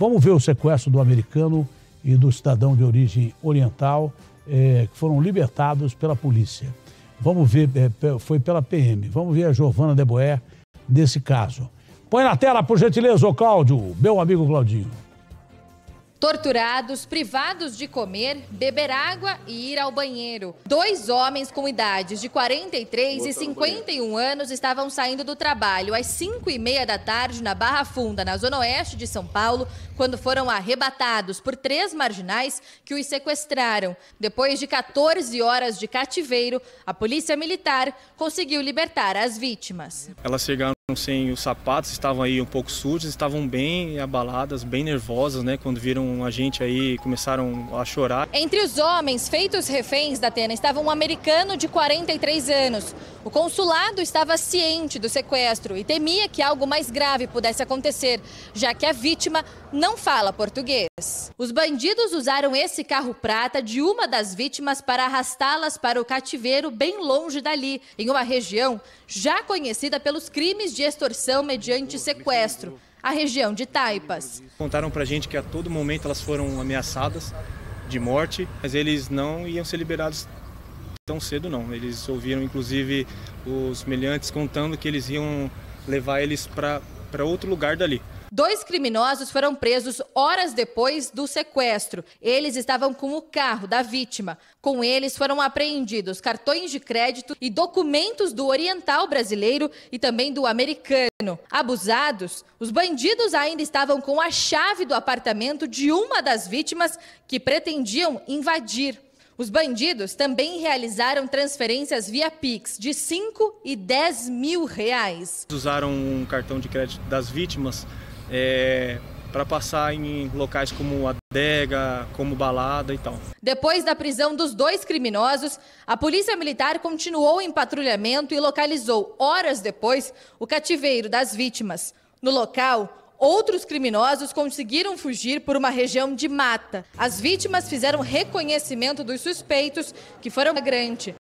Vamos ver o sequestro do americano e do cidadão de origem oriental eh, que foram libertados pela polícia. Vamos ver, eh, foi pela PM. Vamos ver a Giovana Deboer nesse caso. Põe na tela, por gentileza, ô Cláudio, meu amigo Claudinho torturados, privados de comer, beber água e ir ao banheiro. Dois homens com idades de 43 e 51 anos estavam saindo do trabalho às 5 e meia da tarde na Barra Funda, na zona oeste de São Paulo, quando foram arrebatados por três marginais que os sequestraram. Depois de 14 horas de cativeiro, a polícia militar conseguiu libertar as vítimas. Elas chegaram sem os sapatos, estavam aí um pouco sujas, estavam bem abaladas, bem nervosas, né, quando viram a gente aí começaram a chorar. Entre os homens feitos reféns da Atena estava um americano de 43 anos. O consulado estava ciente do sequestro e temia que algo mais grave pudesse acontecer, já que a vítima não fala português. Os bandidos usaram esse carro prata de uma das vítimas para arrastá-las para o cativeiro bem longe dali, em uma região já conhecida pelos crimes de extorsão mediante sequestro a região de Taipas. Contaram para a gente que a todo momento elas foram ameaçadas de morte, mas eles não iam ser liberados tão cedo não. Eles ouviram inclusive os semelhantes contando que eles iam levar eles para outro lugar dali. Dois criminosos foram presos horas depois do sequestro. Eles estavam com o carro da vítima. Com eles foram apreendidos cartões de crédito e documentos do oriental brasileiro e também do americano. Abusados, os bandidos ainda estavam com a chave do apartamento de uma das vítimas que pretendiam invadir. Os bandidos também realizaram transferências via Pix de 5 e 10 mil reais. Usaram um cartão de crédito das vítimas é, para passar em locais como adega, como balada e tal. Depois da prisão dos dois criminosos, a Polícia Militar continuou em patrulhamento e localizou, horas depois, o cativeiro das vítimas. No local, outros criminosos conseguiram fugir por uma região de mata. As vítimas fizeram reconhecimento dos suspeitos, que foram grande.